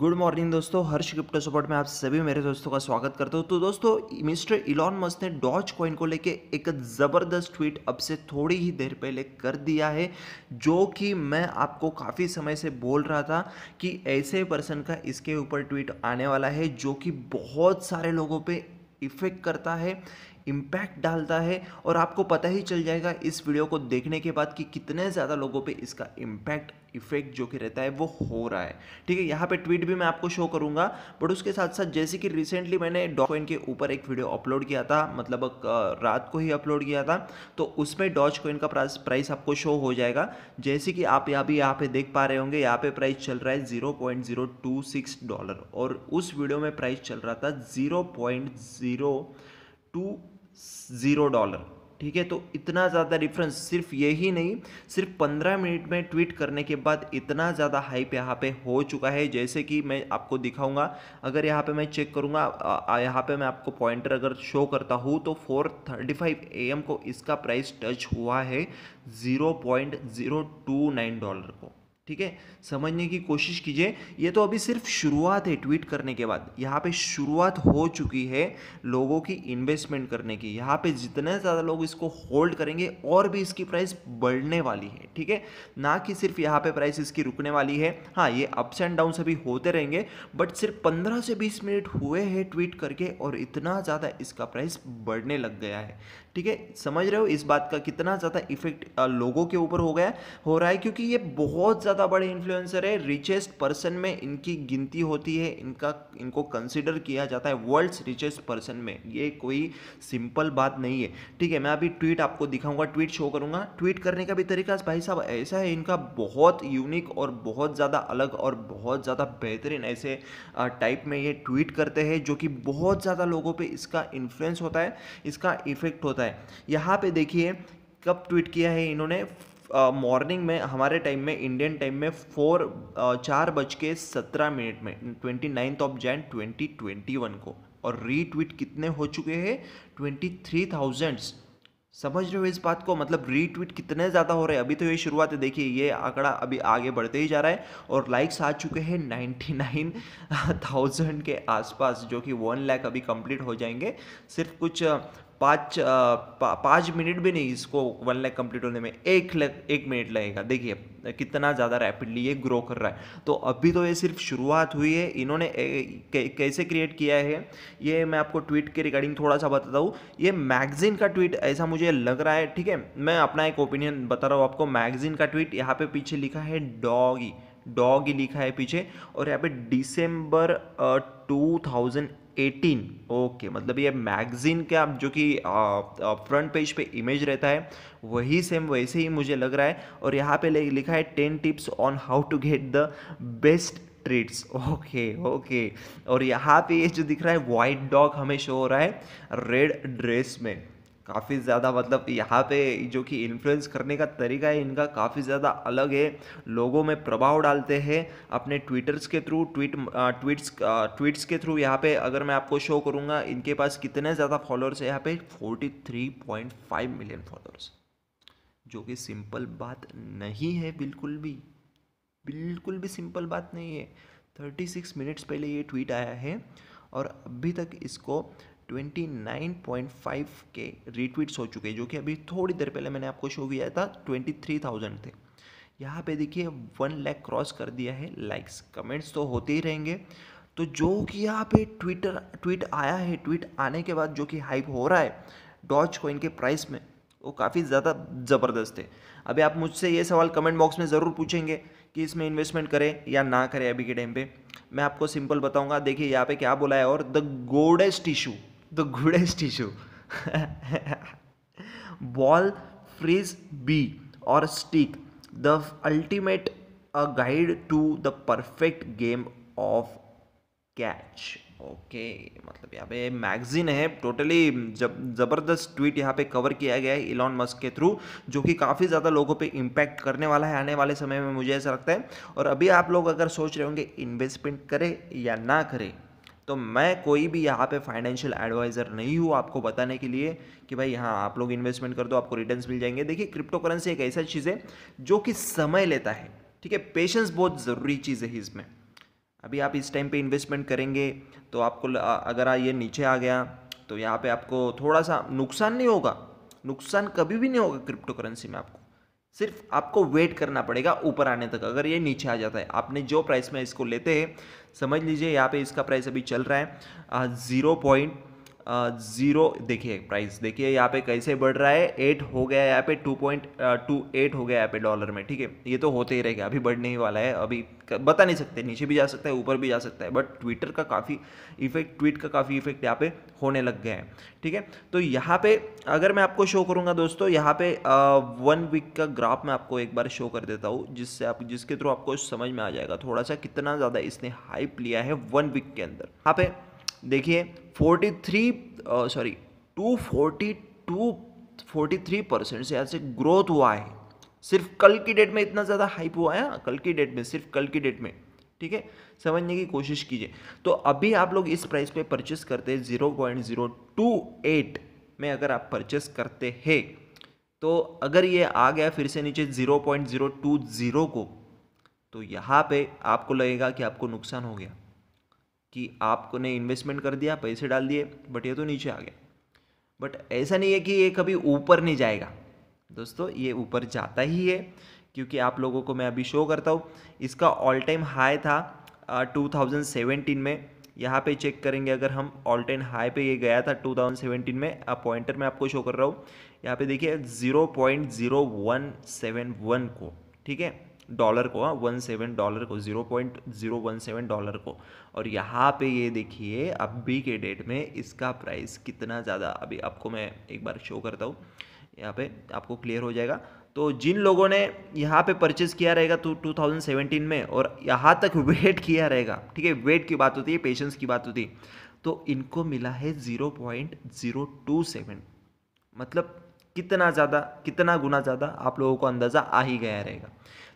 good morning दोस्तों हर्ष crypto support में आप सभी मेरे दोस्तों का स्वागत करता हूँ तो दोस्तों मिस्टर इलॉन मस्क ने डॉज कॉइन को लेके एक ज़बरदस्त ट्वीट अब से थोड़ी ही देर पहले कर दिया है जो कि मैं आपको काफ़ी समय से बोल रहा था कि ऐसे पर्सन का इसके ऊपर ट्वीट आने वाला है जो कि बहुत सारे लोगों पर इफ़ेक्ट करता है इम्पैक्ट डालता है और आपको पता ही चल जाएगा इस वीडियो को देखने के बाद कि कितने ज़्यादा लोगों पे इसका इम्पैक्ट इफेक्ट जो कि रहता है वो हो रहा है ठीक है यहाँ पे ट्वीट भी मैं आपको शो करूँगा बट उसके साथ साथ जैसे कि रिसेंटली मैंने डॉच के ऊपर एक वीडियो अपलोड किया था मतलब रात को ही अपलोड किया था तो उसमें डॉच कॉइन का प्राइस प्राइस आपको शो हो जाएगा जैसे कि आप यहाँ भी यहाँ पे देख पा रहे होंगे यहाँ पे प्राइस चल रहा है zero point zero two six dollar और उस वीडियो में प्राइस चल रहा था zero point zero two zero dollar ठीक है तो इतना ज़्यादा डिफरेंस सिर्फ ये ही नहीं सिर्फ पंद्रह मिनट में ट्वीट करने के बाद इतना ज़्यादा हाइप यहाँ पे हो चुका है जैसे कि मैं आपको दिखाऊंगा अगर यहाँ पे मैं चेक करूँगा यहाँ पे मैं आपको पॉइंटर अगर शो करता हूँ तो four thirty five A M को इसका प्राइस टच हुआ है zero point zero two nine dollar को ठीक है समझने की कोशिश कीजिए ये तो अभी सिर्फ शुरुआत है ट्वीट करने के बाद यहाँ पे शुरुआत हो चुकी है लोगों की इन्वेस्टमेंट करने की यहाँ पे जितने ज़्यादा लोग इसको होल्ड करेंगे और भी इसकी प्राइस बढ़ने वाली है ठीक है ना कि सिर्फ यहाँ पे प्राइस इसकी रुकने वाली है हाँ ये अप्स एंड डाउन अभी होते रहेंगे बट सिर्फ पंद्रह से बीस मिनट हुए हैं ट्वीट करके और इतना ज़्यादा इसका प्राइस बढ़ने लग गया है ठीक है समझ रहे हो इस बात का कितना ज़्यादा इफेक्ट लोगों के ऊपर हो गया हो रहा है क्योंकि ये बहुत ज़्यादा बड़े इन्फ्लुएंसर है रिचेस्ट पर्सन में इनकी गिनती होती है इनका इनको कंसिडर किया जाता है वर्ल्ड्स रिचेस्ट पर्सन में ये कोई सिंपल बात नहीं है ठीक है मैं अभी ट्वीट आपको दिखाऊंगा ट्वीट शो करूंगा ट्वीट करने का भी तरीका भाई साहब ऐसा है इनका बहुत यूनिक और बहुत ज़्यादा अलग और बहुत ज़्यादा बेहतरीन ऐसे टाइप में ये ट्वीट करते हैं जो कि बहुत ज़्यादा लोगों पर इसका इन्फ्लुएंस होता है इसका इफेक्ट होता है होता है यहाँ पे देखिए कब ट्वीट किया है इन्होंने मॉर्निंग uh, में हमारे टाइम में इंडियन टाइम में फोर uh, चार बज के सत्रह मिनट में twenty ninth of Jan twenty twenty one को और रीट्वीट कितने हो चुके हैं ट्वेंटी थ्री थाउजेंड्स समझ रहे हो इस बात को मतलब रीट्वीट कितने ज़्यादा हो रहे हैं अभी तो ये शुरुआत है देखिए ये आंकड़ा अभी आगे बढ़ते ही जा रहा है और लाइक्स आ चुके हैं नाइन्टी नाइन थाउजेंड के आसपास जो कि वन लाख अभी कंप्लीट हो जाएंगे सिर्फ कुछ पाँच पाँच मिनट भी नहीं इसको वन लैख कंप्लीट होने में एक लैख एक मिनट लगेगा देखिए कितना ज़्यादा रैपिडली ये ग्रो कर रहा है तो अभी तो ये सिर्फ शुरुआत हुई है इन्होंने कैसे क्रिएट किया है ये मैं आपको ट्वीट के रिगार्डिंग थोड़ा सा बताता हूँ ये मैगजीन का ट्वीट ऐसा मुझे लग रहा है ठीक है मैं अपना एक ओपिनियन बता रहा हूँ आपको मैगजीन का ट्वीट यहाँ पर पीछे लिखा है डॉगी डॉग ही लिखा है पीछे और यहाँ पे डिसम्बर 2018 ओके मतलब ये मैगज़ीन का जो कि फ्रंट पेज पे इमेज रहता है वही सेम वैसे ही मुझे लग रहा है और यहाँ पे लिखा है ten tips on how to get the best treats okay okay और यहाँ पे ये जो दिख रहा है वाइट डॉग हमें शो हो रहा है रेड ड्रेस में काफ़ी ज़्यादा मतलब यहाँ पे जो कि इन्फ्लुएंस करने का तरीका है इनका काफ़ी ज़्यादा अलग है लोगों में प्रभाव डालते हैं अपने ट्विटर्स के थ्रू ट्वीट ट्वीट्स ट्वीट्स के थ्रू यहाँ पे अगर मैं आपको शो करूँगा इनके पास कितने ज़्यादा फॉलोअर्स है यहाँ पे 43.5 मिलियन फॉलोअर्स जो कि सिंपल बात नहीं है बिल्कुल भी बिल्कुल भी सिंपल बात नहीं है थर्टी मिनट्स पहले ये ट्वीट आया है और अभी तक इसको 29.5 के रीट्वीट्स हो चुके हैं जो कि अभी थोड़ी देर पहले मैंने आपको शो किया था 23,000 थे यहाँ पे देखिए वन लैख क्रॉस कर दिया है लाइक्स कमेंट्स तो होते ही रहेंगे तो जो कि यहाँ पे ट्विटर ट्वीट आया है ट्वीट आने के बाद जो कि हाइप हो रहा है डॉच कोइन के प्राइस में वो काफ़ी ज़्यादा ज़बरदस्त है अभी आप मुझसे ये सवाल कमेंट बॉक्स में ज़रूर पूछेंगे कि इसमें इन्वेस्टमेंट करें या ना करें अभी के टाइम पे मैं आपको सिंपल बताऊंगा देखिए यहाँ पे क्या बोला है और the goodest issue the goodest issue ball frisbee और stick the ultimate a guide to the perfect game of catch okay मतलब यहाँ पे मैगजीन है टोटली जब ज़बरदस्त ट्वीट यहाँ पे कवर किया गया है इलॉन मस्क के थ्रू जो कि काफ़ी ज़्यादा लोगों पे इम्पैक्ट करने वाला है आने वाले समय में मुझे ऐसा लगता है और अभी आप लोग अगर सोच रहे होंगे इन्वेस्टमेंट करें या ना करें तो मैं कोई भी यहाँ पे फाइनेंशियल एडवाइज़र नहीं हूँ आपको बताने के लिए कि भाई हाँ आप लोग इन्वेस्टमेंट कर दो आपको रिटर्न्स मिल जाएंगे देखिए क्रिप्टो करेंसी एक ऐसा चीज़ है जो कि समय लेता है ठीक है पेशेंस बहुत ज़रूरी चीज़ है इसमें अभी आप इस टाइम पे इन्वेस्टमेंट करेंगे तो आपको अगर ये नीचे आ गया तो यहाँ पे आपको थोड़ा सा नुकसान नहीं होगा नुकसान कभी भी नहीं होगा क्रिप्टो करेंसी में आपको सिर्फ आपको वेट करना पड़ेगा ऊपर आने तक अगर ये नीचे आ जाता है आपने जो प्राइस में इसको लेते हैं समझ लीजिए यहाँ पे इसका प्राइस अभी चल रहा है ज़ीरो पॉइंट ज़ीरो देखिए प्राइस देखिए यहाँ पे कैसे बढ़ रहा है एट हो गया यहाँ पे टू पॉइंट टू एट हो गया यहाँ पे डॉलर में ठीक है ये तो होते ही रहेगा अभी बढ़ने ही वाला है अभी बता नहीं सकते नीचे भी जा सकता है ऊपर भी जा सकता है बट ट्विटर का काफ़ी इफेक्ट ट्वीट का काफ़ी इफेक्ट यहाँ पे होने लग गया है ठीक है तो यहाँ पे अगर मैं आपको शो करूँगा दोस्तों यहाँ पे वन वीक का ग्राफ मैं आपको एक बार शो कर देता हूँ जिससे आप जिसके थ्रू आपको समझ में आ जाएगा थोड़ा सा कितना ज़्यादा इसने हाइप लिया है वन वीक के अंदर यहाँ पे देखिए 43 सॉरी 242 43 परसेंट से ऐसे ग्रोथ हुआ है सिर्फ कल की डेट में इतना ज़्यादा हाइप हुआ है हाँ, कल की डेट में सिर्फ कल की डेट में ठीक है समझने की कोशिश कीजिए तो अभी आप लोग इस प्राइस पे परचेस करते हैं zero point zero two eight में अगर आप परचेस करते हैं तो अगर ये आ गया फिर से नीचे zero point zero two zero को तो यहाँ पे आपको लगेगा कि आपको नुकसान हो गया कि आपको ने इन्वेस्टमेंट कर दिया पैसे डाल दिए बट ये तो नीचे आ गया बट ऐसा नहीं है कि ये कभी ऊपर नहीं जाएगा दोस्तों ये ऊपर जाता ही है क्योंकि आप लोगों को मैं अभी शो करता हूँ इसका ऑल टाइम हाई था टू थाउजेंड सेवेंटीन में यहाँ पे चेक करेंगे अगर हम ऑल टाइम हाई पे ये गया था 2017 में अब पॉइंटर में आपको शो कर रहा हूँ यहाँ पे देखिए 0.0171 को ठीक है डॉलर को हाँ वन सेवन डॉलर को zero point zero one seven dollar को और यहाँ पे ये देखिए अभी के डेट में इसका प्राइस कितना ज़्यादा अभी आपको मैं एक बार शो करता हूँ यहाँ पे आपको क्लियर हो जाएगा तो जिन लोगों ने यहाँ पे परचेज़ किया रहेगा तो 2017 में और यहाँ तक वेट किया रहेगा ठीक है वेट की बात होती है पेशेंस की बात होती है तो इनको मिला है zero point zero two seven मतलब कितना ज़्यादा कितना गुना ज़्यादा आप लोगों को अंदाज़ा आ ही गया रहेगा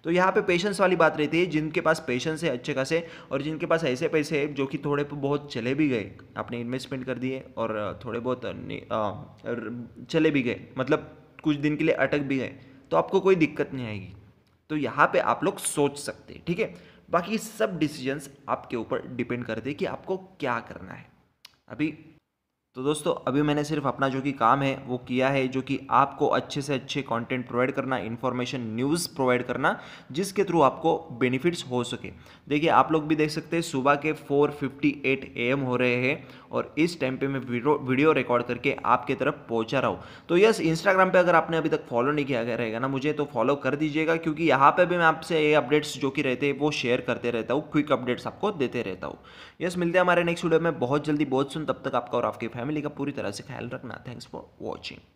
तो यहाँ पे पेशेंस वाली बात रहती है जिनके पास पेशेंस है अच्छे खासे और जिनके पास ऐसे पैसे हैं जो कि थोड़े बहुत चले भी गए आपने इन्वेस्टमेंट कर दिए और थोड़े बहुत चले भी गए मतलब कुछ दिन के लिए अटक भी गए तो आपको कोई दिक्कत नहीं आएगी तो यहाँ पर आप लोग सोच सकते हैं ठीक है बाकी सब डिसीजंस आपके ऊपर डिपेंड करते हैं कि आपको क्या करना है अभी तो दोस्तों अभी मैंने सिर्फ अपना जो कि काम है वो किया है जो कि आपको अच्छे से अच्छे कंटेंट प्रोवाइड करना इन्फॉर्मेशन न्यूज़ प्रोवाइड करना जिसके थ्रू आपको बेनिफिट्स हो सके देखिए आप लोग भी देख सकते हैं सुबह के 4:58 एम हो रहे हैं और इस टाइम पे मैं वीडियो रिकॉर्ड करके आपके तरफ पहुंचा रहा हूँ तो यस इंस्टाग्राम पे अगर आपने अभी तक फॉलो नहीं किया गया रहेगा ना मुझे तो फॉलो कर दीजिएगा क्योंकि यहाँ पे भी मैं आपसे ये अपडेट्स जो कि रहते हैं वो शेयर करते रहता हूँ क्विक अपडेट्स आपको देते रहता हूँ यस मिलते हैं हमारे नेक्स्ट वीडियो में बहुत जल्दी बहुत सुन तब तक आपका और आपकी फैमिली का पूरी तरह से ख्याल रखना थैंक्स फॉर वॉचिंग